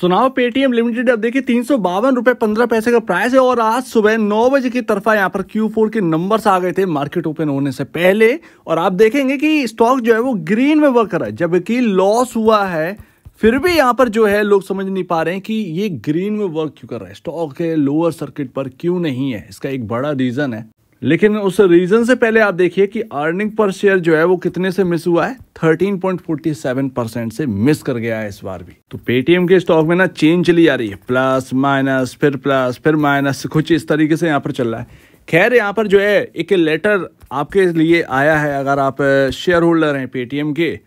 सुनाओ Paytm limited अब देखिए तीन सौ बावन रुपए पंद्रह पैसे का प्राइस है और आज सुबह नौ बजे की तरफा यहाँ पर क्यू फोर के नंबर्स आ गए थे मार्केट ओपन होने से पहले और आप देखेंगे कि स्टॉक जो है वो ग्रीन में वर्क कर रहा है जबकि लॉस हुआ है फिर भी यहाँ पर जो है लोग समझ नहीं पा रहे हैं कि ये ग्रीन में वर्क क्यों कर रहा है स्टॉक है लोअर सर्किट पर क्यों नहीं है इसका एक बड़ा रीज़न है लेकिन उस रीजन से पहले आप देखिए कि अर्निंग पर शेयर जो है वो कितने से मिस हुआ है 13.47 परसेंट से मिस कर गया है इस बार भी तो पेटीएम के स्टॉक में ना चेंज चली आ रही है प्लस माइनस फिर प्लस फिर माइनस कुछ इस तरीके से यहाँ पर चल रहा है खैर यहाँ पर जो है एक लेटर आपके लिए आया है अगर आप शेयर होल्डर हैं पेटीएम के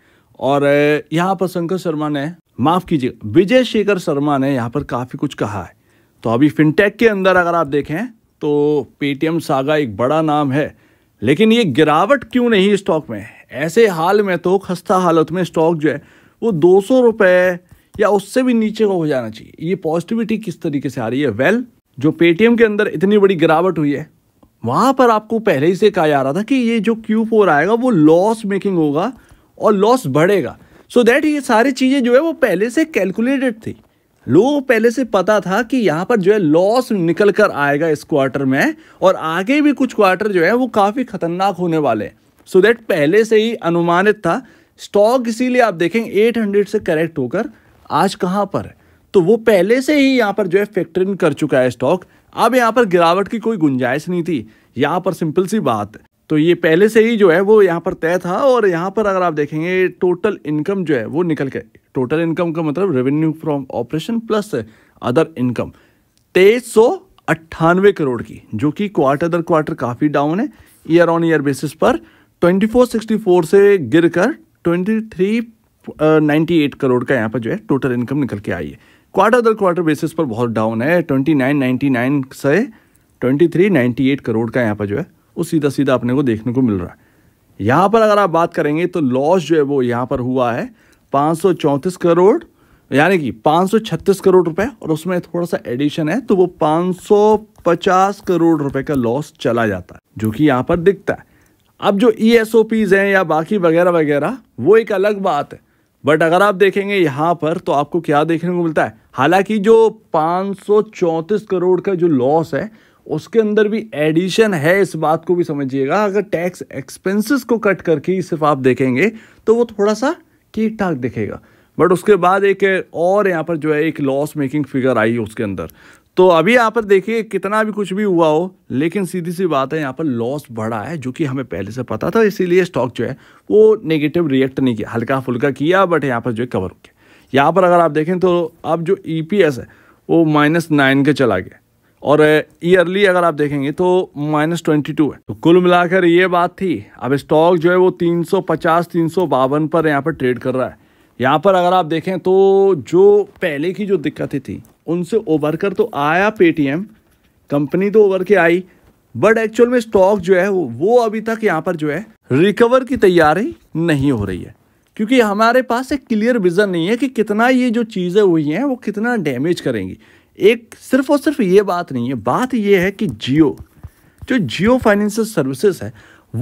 और यहाँ पर शंकर शर्मा ने माफ़ कीजिए विजय शेखर शर्मा ने यहाँ पर काफ़ी कुछ कहा है तो अभी फिनटेक के अंदर अगर आप देखें तो पेटीएम सागा एक बड़ा नाम है लेकिन ये गिरावट क्यों नहीं स्टॉक में ऐसे हाल में तो खस्ता हालत में स्टॉक जो है वो दो सौ रुपये या उससे भी नीचे का हो जाना चाहिए ये पॉजिटिविटी किस तरीके से आ रही है वेल well, जो पेटीएम के अंदर इतनी बड़ी गिरावट हुई है वहाँ पर आपको पहले ही से कहा जा रहा था कि ये जो क्यू फोर आएगा वो लॉस मेकिंग होगा और लॉस बढ़ेगा सो so दैट ये सारी चीज़ें जो है वो पहले से कैलकुलेटेड थी लोगों को पहले से पता था कि यहाँ पर जो है लॉस निकल कर आएगा इस क्वार्टर में और आगे भी कुछ क्वार्टर जो है वो काफ़ी खतरनाक होने वाले सो so दैट पहले से ही अनुमानित था स्टॉक इसीलिए आप देखेंगे 800 से करेक्ट होकर आज कहाँ पर है तो वो पहले से ही यहाँ पर जो है फैक्टर इन कर चुका है स्टॉक अब यहाँ पर गिरावट की कोई गुंजाइश नहीं थी यहाँ पर सिंपल सी बात तो ये पहले से ही जो है वो यहाँ पर तय था और यहाँ पर अगर आप देखेंगे टोटल इनकम जो है वो निकल के टोटल इनकम का मतलब revenue from operation plus other income तेईस सौ अट्ठानवे करोड़ की जो कि क्वार्टर दर क्वार्टर काफ़ी डाउन है ईयर ऑन ईयर बेसिस पर 2464 से गिर कर ट्वेंटी करोड़ का यहाँ पर जो है टोटल इनकम निकल के आई है क्वार्टर दर क्वार्टर बेसिस पर बहुत डाउन है 2999 से 2398 करोड़ का यहाँ पर जो है वो सीधा सीधा अपने को देखने को मिल रहा है यहाँ पर अगर आप बात करेंगे तो लॉस जो है वो यहाँ पर हुआ है पाँच करोड़ यानी कि 536 करोड़ रुपए और उसमें थोड़ा सा एडिशन है तो वो 550 करोड़ रुपए का लॉस चला जाता है जो कि यहाँ पर दिखता है अब जो ई e एस हैं या बाकी वगैरह वगैरह वो एक अलग बात है बट अगर आप देखेंगे यहाँ पर तो आपको क्या देखने को मिलता है हालांकि जो पाँच करोड़ का जो लॉस है उसके अंदर भी एडिशन है इस बात को भी समझिएगा अगर टैक्स एक्सपेंसेस को कट करके सिर्फ आप देखेंगे तो वो थोड़ा सा ठीक ठाक दिखेगा बट उसके बाद एक और यहाँ पर जो है एक लॉस मेकिंग फिगर आई उसके अंदर तो अभी यहाँ पर देखिए कितना भी कुछ भी हुआ हो लेकिन सीधी सी बात है यहाँ पर लॉस बढ़ा है जो कि हमें पहले से पता था इसीलिए स्टॉक जो है वो नेगेटिव रिएक्ट नहीं किया हल्का फुल्का किया बट यहाँ पर जो है कवर हो गया यहाँ पर अगर आप देखें तो अब जो ई e है वो माइनस नाइन के चला गया और ईयरली अगर आप देखेंगे तो माइनस ट्वेंटी टू है तो कुल मिलाकर ये बात थी अब स्टॉक जो है वो तीन सौ पचास तीन सौ बावन पर यहाँ पर ट्रेड कर रहा है यहाँ पर अगर आप देखें तो जो पहले की जो दिक्कतें थी उनसे ओवर कर तो आया पेटीएम कंपनी तो ओवर के आई बट एक्चुअल में स्टॉक जो है वो अभी तक यहाँ पर जो है रिकवर की तैयारी नहीं हो रही है क्योंकि हमारे पास एक क्लियर विजन नहीं है कि कितना ये जो चीज़ें हुई हैं वो कितना डैमेज करेंगी एक सिर्फ और सिर्फ ये बात नहीं है बात यह है कि जियो जो जियो फाइनेंशियल सर्विसेज है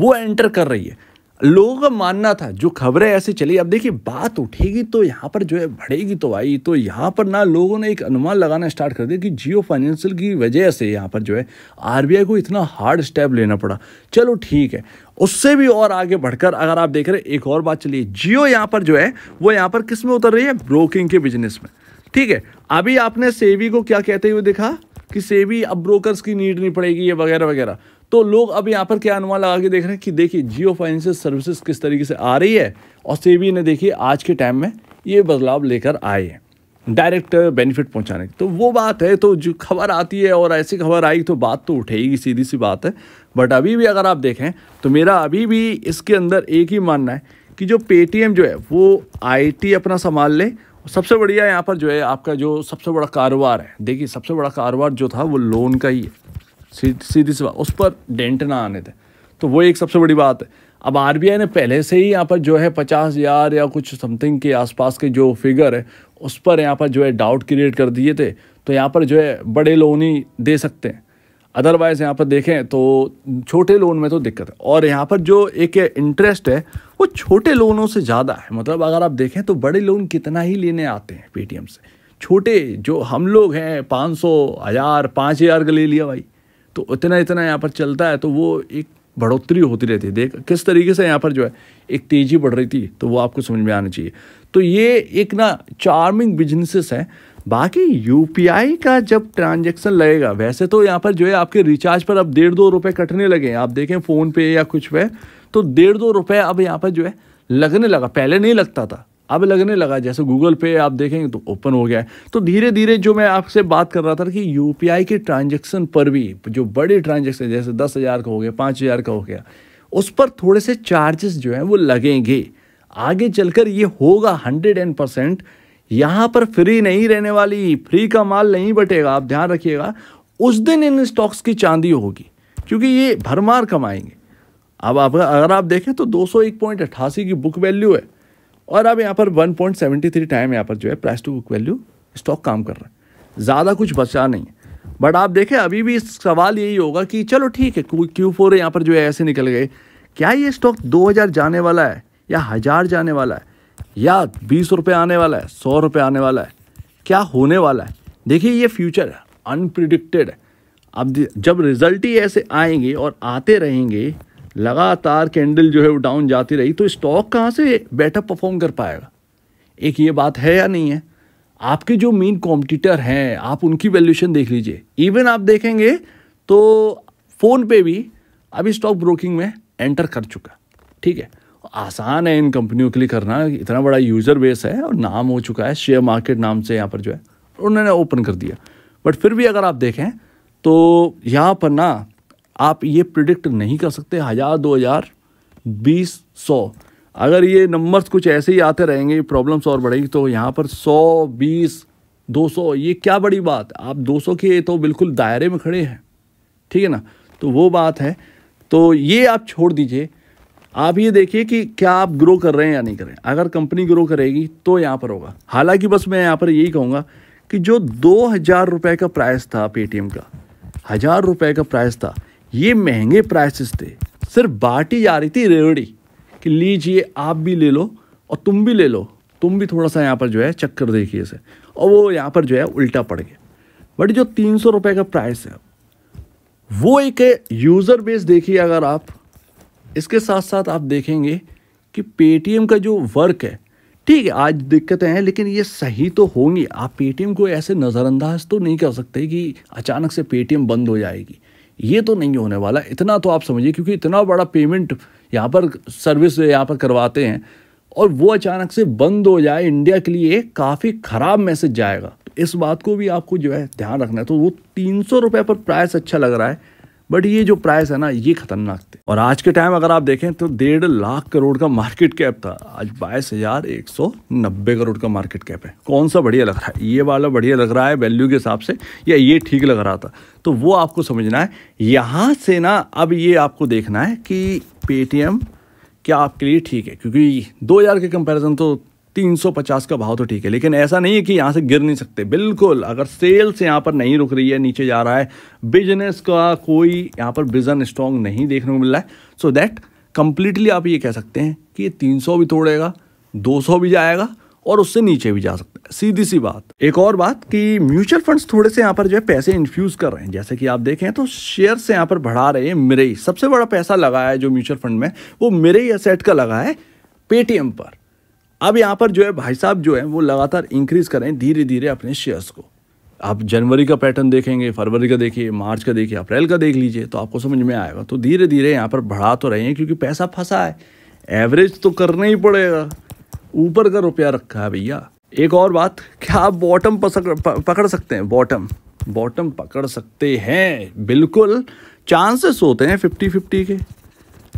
वो एंटर कर रही है लोगों का मानना था जो खबरें ऐसी चली अब देखिए बात उठेगी तो यहाँ पर जो है बढ़ेगी तो आई तो यहाँ पर ना लोगों ने एक अनुमान लगाना स्टार्ट कर दिया कि जियो फाइनेंशियल की वजह से यहाँ पर जो है आरबीआई को इतना हार्ड स्टेप लेना पड़ा चलो ठीक है उससे भी और आगे बढ़कर अगर आप देख रहे एक और बात चलिए जियो यहाँ पर जो है वो यहाँ पर किस में उतर रही है ब्रोकिंग के बिजनेस में ठीक है अभी आपने सेवी को क्या कहते हुए देखा कि सेवी अब ब्रोकर्स की नीड नहीं पड़ेगी ये वगैरह वगैरह तो लोग अब यहाँ पर क्या अनुमान लगा के देख रहे हैं कि देखिए जियो फाइनेंशियल सर्विसेज किस तरीके से आ रही है और सेवी ने देखिए आज के टाइम में ये बदलाव लेकर आए हैं डायरेक्ट बेनिफिट पहुंचाने की तो वो बात है तो जो खबर आती है और ऐसी खबर आई तो बात तो उठेगी सीधी सी बात है बट अभी भी अगर आप देखें तो मेरा अभी भी इसके अंदर एक ही मानना है कि जो पेटीएम जो है वो आईटी अपना संभाल ले सबसे बढ़िया यहाँ पर जो है आपका जो सबसे बड़ा कारोबार है देखिए सबसे बड़ा कारोबार जो था वो लोन का ही है सीधी सीधी सी बात उस पर डेंट ना आने थे तो वो एक सबसे बड़ी बात है अब आर ने पहले से ही यहाँ पर जो है पचास हज़ार या कुछ समथिंग के आसपास के जो फिगर है उस पर यहाँ पर जो है डाउट क्रिएट कर दिए थे तो यहाँ पर जो है बड़े लोन ही दे सकते हैं अदरवाइज़ यहाँ पर देखें तो छोटे लोन में तो दिक्कत है और यहाँ पर जो एक इंटरेस्ट है वो छोटे लोनों से ज़्यादा है मतलब अगर आप देखें तो बड़े लोन कितना ही लेने आते हैं पेटीएम से छोटे जो हम लोग हैं पाँच सौ हज़ार पाँच हज़ार का ले लिया भाई तो इतना इतना यहाँ पर चलता है तो वो एक बढ़ोतरी होती रहती है देख किस तरीके से यहाँ पर जो है एक तेज़ी बढ़ रही थी तो वो आपको समझ में आना चाहिए तो ये एक ना चार्मिंग बिजनेसेस हैं बाकी यूपीआई का जब ट्रांजेक्शन लगेगा वैसे तो यहाँ पर जो है आपके रिचार्ज पर अब डेढ़ दो रुपये कटने लगे हैं आप देखें फ़ोन पे या कुछ पे तो डेढ़ दो रुपये अब यहाँ पर जो है लगने लगा पहले नहीं लगता था अब लगने लगा जैसे गूगल पे आप देखेंगे तो ओपन हो गया है तो धीरे धीरे जो मैं आपसे बात कर रहा था कि यू के ट्रांजेक्शन पर भी जो बड़े ट्रांजेक्शन जैसे दस हज़ार का हो गया पाँच हज़ार का हो गया उस पर थोड़े से चार्जेस जो हैं वो लगेंगे आगे चलकर ये होगा हंड्रेड एंड परसेंट यहाँ पर फ्री नहीं रहने वाली फ्री का माल नहीं बटेगा आप ध्यान रखिएगा उस दिन इन स्टॉक्स की चांदी होगी क्योंकि ये भरमार कमाएंगे अब आप अगर आप देखें तो दो पॉइंट अट्ठासी की बुक वैल्यू है और अब यहाँ पर 1.73 टाइम यहाँ पर जो है price to book value stock काम कर रहा है ज़्यादा कुछ बचा नहीं है बट आप देखें अभी भी सवाल यही होगा कि चलो ठीक है क्यू फोर यहाँ पर जो है ऐसे निकल गए क्या ये स्टॉक 2000 जाने वाला है या हज़ार जाने वाला है या बीस रुपये आने वाला है सौ रुपये आने वाला है क्या होने वाला है देखिए ये फ्यूचर है अनप्रिडिक्टेड है अब जब रिजल्ट ही ऐसे आएंगे और आते रहेंगे लगातार कैंडल जो है वो डाउन जाती रही तो स्टॉक कहाँ से बेटर परफॉर्म कर पाएगा एक ये बात है या नहीं है आपके जो मेन कॉम्पिटिटर हैं आप उनकी वैल्यूशन देख लीजिए इवन आप देखेंगे तो फ़ोन पे भी अभी स्टॉक ब्रोकिंग में एंटर कर चुका ठीक है आसान है इन कंपनियों के लिए करना इतना बड़ा यूज़र बेस है और नाम हो चुका है शेयर मार्केट नाम से यहाँ पर जो है उन्होंने ओपन कर दिया बट फिर भी अगर आप देखें तो यहाँ पर ना आप ये प्रिडिक्ट नहीं कर सकते हज़ार दो हज़ार बीस सौ अगर ये नंबर्स कुछ ऐसे ही आते रहेंगे प्रॉब्लम्स और बढ़ेगी तो यहाँ पर सौ बीस दो सौ ये क्या बड़ी बात आप दो सौ के तो बिल्कुल दायरे में खड़े हैं ठीक है ना तो वो बात है तो ये आप छोड़ दीजिए आप ये देखिए कि क्या आप ग्रो कर रहे हैं या नहीं कर रहे हैं अगर कंपनी ग्रो करेगी तो यहाँ पर होगा हालांकि बस मैं यहाँ पर यही कहूँगा कि जो दो हज़ार रुपये का प्राइस था पेटीएम का हज़ार रुपये का प्राइस था ये महंगे प्राइसेस थे सिर्फ बाटी जा रही थी रेवड़ी कि लीजिए आप भी ले लो और तुम भी ले लो तुम भी थोड़ा सा यहाँ पर जो है चक्कर देखिए इसे और वो यहाँ पर जो है उल्टा पड़ गया बट जो तीन सौ रुपये का प्राइस है वो एक यूज़र बेस देखिए अगर आप इसके साथ साथ आप देखेंगे कि पेटीएम का जो वर्क है ठीक है आज दिक्कतें हैं लेकिन ये सही तो होंगी आप पेटीएम को ऐसे नज़रअंदाज तो नहीं कर सकते कि अचानक से पेटीएम बंद हो जाएगी ये तो नहीं होने वाला इतना तो आप समझिए क्योंकि इतना बड़ा पेमेंट यहाँ पर सर्विस यहाँ पर करवाते हैं और वो अचानक से बंद हो जाए इंडिया के लिए काफ़ी ख़राब मैसेज जाएगा तो इस बात को भी आपको जो है ध्यान रखना है तो वो तीन सौ रुपये पर प्राइस अच्छा लग रहा है बट ये जो प्राइस है ना ये खतरनाक थे और आज के टाइम अगर आप देखें तो डेढ़ लाख करोड़ का मार्केट कैप था आज बाईस हजार एक सौ नब्बे करोड़ का मार्केट कैप है कौन सा बढ़िया लग रहा है ये वाला बढ़िया लग रहा है वैल्यू के हिसाब से या ये ठीक लग रहा था तो वो आपको समझना है यहाँ से ना अब ये आपको देखना है कि पेटीएम क्या आपके लिए ठीक है क्योंकि दो हज़ार के कंपेरिजन तो 350 का भाव तो ठीक है लेकिन ऐसा नहीं है कि यहाँ से गिर नहीं सकते बिल्कुल अगर सेल्स यहाँ पर नहीं रुक रही है नीचे जा रहा है बिजनेस का कोई यहाँ पर बिजन स्ट्रांग नहीं देखने को मिल रहा है सो दैट कम्प्लीटली आप ये कह सकते हैं कि ये 300 भी तोड़ेगा 200 भी जाएगा और उससे नीचे भी जा सकता है सीधी सी बात एक और बात कि म्यूचुअल फंड्स थोड़े से यहाँ पर जो है पैसे इन्फ्यूज कर रहे हैं जैसे कि आप देखें तो शेयर से यहाँ पर बढ़ा रहे हैं मेरे सबसे बड़ा पैसा लगा है जो म्यूचुअल फंड में वो मेरे ही असेट का लगा है पेटीएम पर अब यहाँ पर जो है भाई साहब जो है वो लगातार इंक्रीज करें धीरे धीरे अपने शेयर्स को आप जनवरी का पैटर्न देखेंगे फरवरी का देखिए मार्च का देखिए अप्रैल का देख लीजिए तो आपको समझ में आएगा तो धीरे धीरे यहाँ पर बढ़ा तो रहे हैं क्योंकि पैसा फंसा है एवरेज तो करना ही पड़ेगा ऊपर का रुपया रखा है भैया एक और बात क्या आप बॉटम पकड़ सकते हैं बॉटम बॉटम पकड़ सकते हैं बिल्कुल चांसेस होते हैं फिफ्टी फिफ्टी के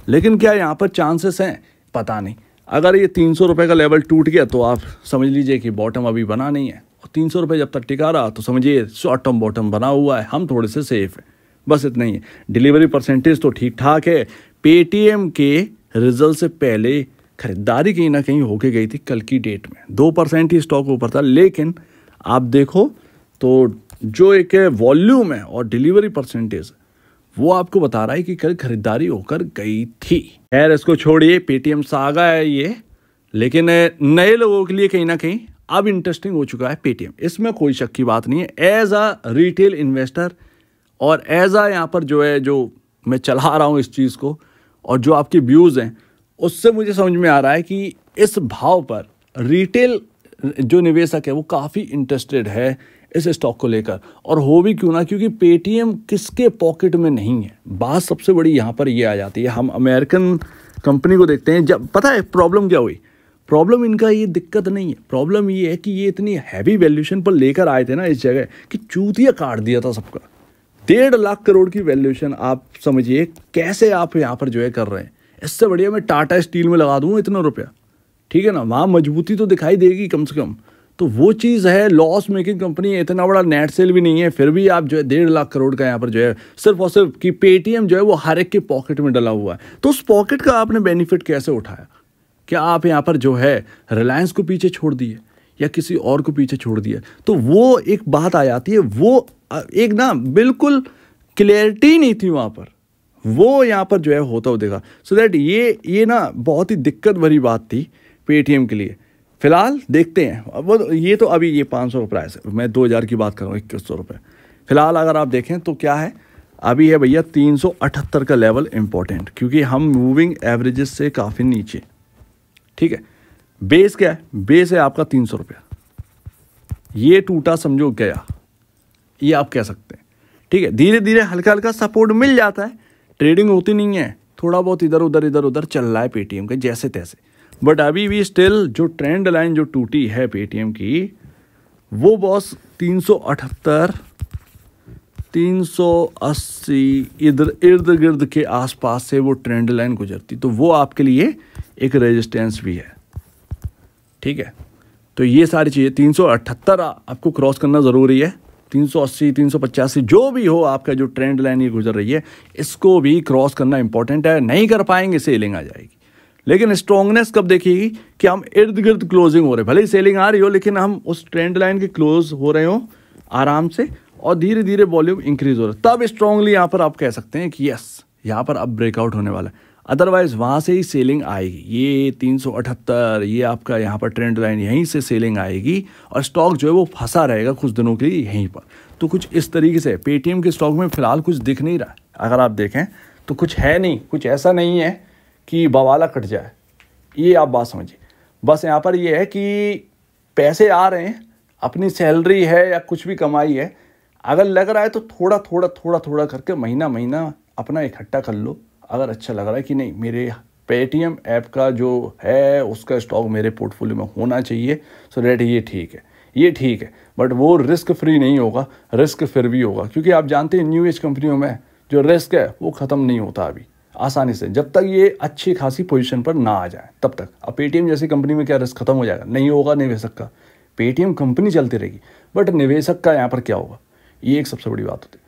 लेकिन क्या यहाँ पर चांसेस हैं पता नहीं अगर ये तीन सौ रुपये का लेवल टूट गया तो आप समझ लीजिए कि बॉटम अभी बना नहीं है और तीन सौ रुपये जब तक टिका रहा तो समझिए शॉर्ट टर्म बॉटम बना हुआ है हम थोड़े से सेफ हैं बस इतना ही है डिलीवरी परसेंटेज तो ठीक ठाक है पेटीएम के रिजल्ट से पहले खरीदारी कहीं ना कहीं होके गई थी कल की डेट में दो परसेंट ही स्टॉक ऊपर था लेकिन आप देखो तो जो एक वॉल्यूम है और डिलीवरी परसेंटेज वो आपको बता रहा है कि कल खरीदारी होकर गई थी खैर इसको छोड़िए पेटीएम सागा है ये लेकिन नए लोगों के लिए कहीं ना कहीं अब इंटरेस्टिंग हो चुका है पेटीएम इसमें कोई शक की बात नहीं है एज अ रिटेल इन्वेस्टर और एज अ यहाँ पर जो है जो मैं चला रहा हूँ इस चीज़ को और जो आपके व्यूज़ हैं उससे मुझे समझ में आ रहा है कि इस भाव पर रिटेल जो निवेशक है वो काफ़ी इंटरेस्टेड है इस स्टॉक को लेकर और हो भी क्यों ना क्योंकि पेटीएम किसके पॉकेट में नहीं है बात सबसे बड़ी यहाँ पर ये यह आ जाती है हम अमेरिकन कंपनी को देखते हैं जब पता है प्रॉब्लम क्या हुई प्रॉब्लम इनका ये दिक्कत नहीं है प्रॉब्लम ये है कि ये इतनी हैवी वैल्यूशन पर लेकर आए थे ना इस जगह कि चूतिया काट दिया था सबका डेढ़ लाख करोड़ की वैल्यूशन आप समझिए कैसे आप यहाँ पर जो है कर रहे हैं इससे बढ़िया मैं टाटा स्टील में लगा दूँ इतना रुपया ठीक है ना वहाँ मजबूती तो दिखाई देगी कम से कम तो वो चीज़ है लॉस मेकिंग कंपनी इतना बड़ा नेट सेल भी नहीं है फिर भी आप जो है डेढ़ लाख करोड़ का यहाँ पर जो है सिर्फ और सिर्फ कि पेटीएम जो है वो हर एक के पॉकेट में डला हुआ है तो उस पॉकेट का आपने बेनिफिट कैसे उठाया क्या आप यहाँ पर जो है रिलायंस को पीछे छोड़ दिए या किसी और को पीछे छोड़ दिया तो वो एक बात आ जाती है वो एक ना बिल्कुल क्लियरिटी नहीं थी वहाँ पर वो यहाँ पर जो है होता हुआ देखा सो so दैट ये ये ना बहुत ही दिक्कत भरी बात थी पेटीएम के लिए फिलहाल देखते हैं वो ये तो अभी ये पाँच सौ प्राइस है मैं दो हज़ार की बात कर रहा हूँ इक्कीस सौ रुपये फिलहाल अगर आप देखें तो क्या है अभी है भैया तीन सौ अठहत्तर का लेवल इम्पोर्टेंट क्योंकि हम मूविंग एवरेजेस से काफ़ी नीचे ठीक है बेस क्या है बेस है आपका तीन सौ रुपया ये टूटा समझो गया ये आप कह सकते हैं ठीक है धीरे धीरे हल्का हल्का सपोर्ट मिल जाता है ट्रेडिंग होती नहीं है थोड़ा बहुत इधर उधर इधर उधर चल रहा है पेटीएम का जैसे तैसे बट अभी भी स्टिल जो ट्रेंड लाइन जो टूटी है पेटीएम की वो बॉस तीन सौ अठहत्तर तीन सौ अस्सी इधर इर्द गिर्द के आसपास से वो ट्रेंड लाइन गुजरती तो वो आपके लिए एक रेजिस्टेंस भी है ठीक है तो ये सारी चीज़ें तीन सौ अठहत्तर आपको क्रॉस करना ज़रूरी है तीन सौ अस्सी तीन सौ पचासी जो भी हो आपका जो ट्रेंड लाइन ये गुजर रही है इसको भी क्रॉस करना इंपॉर्टेंट है नहीं कर पाएंगे सेलिंग आ जाएगी लेकिन स्ट्रॉन्गनेस कब देखेगी कि हम इर्द गिर्द क्लोजिंग हो रहे भले ही सेलिंग आ रही हो लेकिन हम उस ट्रेंड लाइन के क्लोज हो रहे हो आराम से और धीरे धीरे वॉल्यूम इंक्रीज हो रहा है तब स्ट्रांगली यहाँ पर आप कह सकते हैं कि यस यहाँ पर अब ब्रेकआउट होने वाला है अदरवाइज़ वहाँ से ही सेलिंग आएगी ये तीन ये आपका यहाँ पर ट्रेंड लाइन यहीं से सेलिंग आएगी और स्टॉक जो है वो फंसा रहेगा कुछ दिनों के लिए यहीं पर तो कुछ इस तरीके से पेटीएम के स्टॉक में फ़िलहाल कुछ दिख नहीं रहा अगर आप देखें तो कुछ है नहीं कुछ ऐसा नहीं है कि बवाला कट जाए ये आप बात समझिए बस यहाँ पर यह है कि पैसे आ रहे हैं अपनी सैलरी है या कुछ भी कमाई है अगर लग रहा है तो थोड़ा थोड़ा थोड़ा थोड़ा करके महीना महीना अपना इकट्ठा कर लो अगर अच्छा लग रहा है कि नहीं मेरे पेटीएम ऐप का जो है उसका स्टॉक मेरे पोर्टफोलियो में होना चाहिए सो डेट ये ठीक है ये ठीक है बट वो रिस्क फ्री नहीं होगा रिस्क फिर भी होगा क्योंकि आप जानते हैं न्यू एज कंपनियों में जो रिस्क है वो ख़त्म नहीं होता अभी आसानी से जब तक ये अच्छी खासी पोजीशन पर ना आ जाए तब तक अब पेटीएम जैसी कंपनी में क्या रिस्क खत्म हो जाएगा नहीं होगा निवेशक का पेटीएम कंपनी चलती रहेगी बट निवेशक का यहाँ पर क्या होगा ये एक सबसे बड़ी बात होती है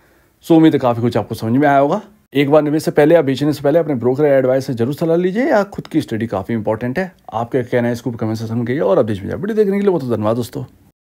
सो उम्मीद है काफ़ी कुछ आपको समझ में आया होगा एक बार निवेश से पहले या बेचने से पहले अपने ब्रोकर एडवाइस से जरूर सलाह लीजिए या खुद की स्टडी काफ़ी इंपॉर्टेंट है आपके कहना है इसको कमेंट से समझ कहिए और अब बीच में जाए वीडियो देखने के लिए बहुत धन्यवाद दोस्तों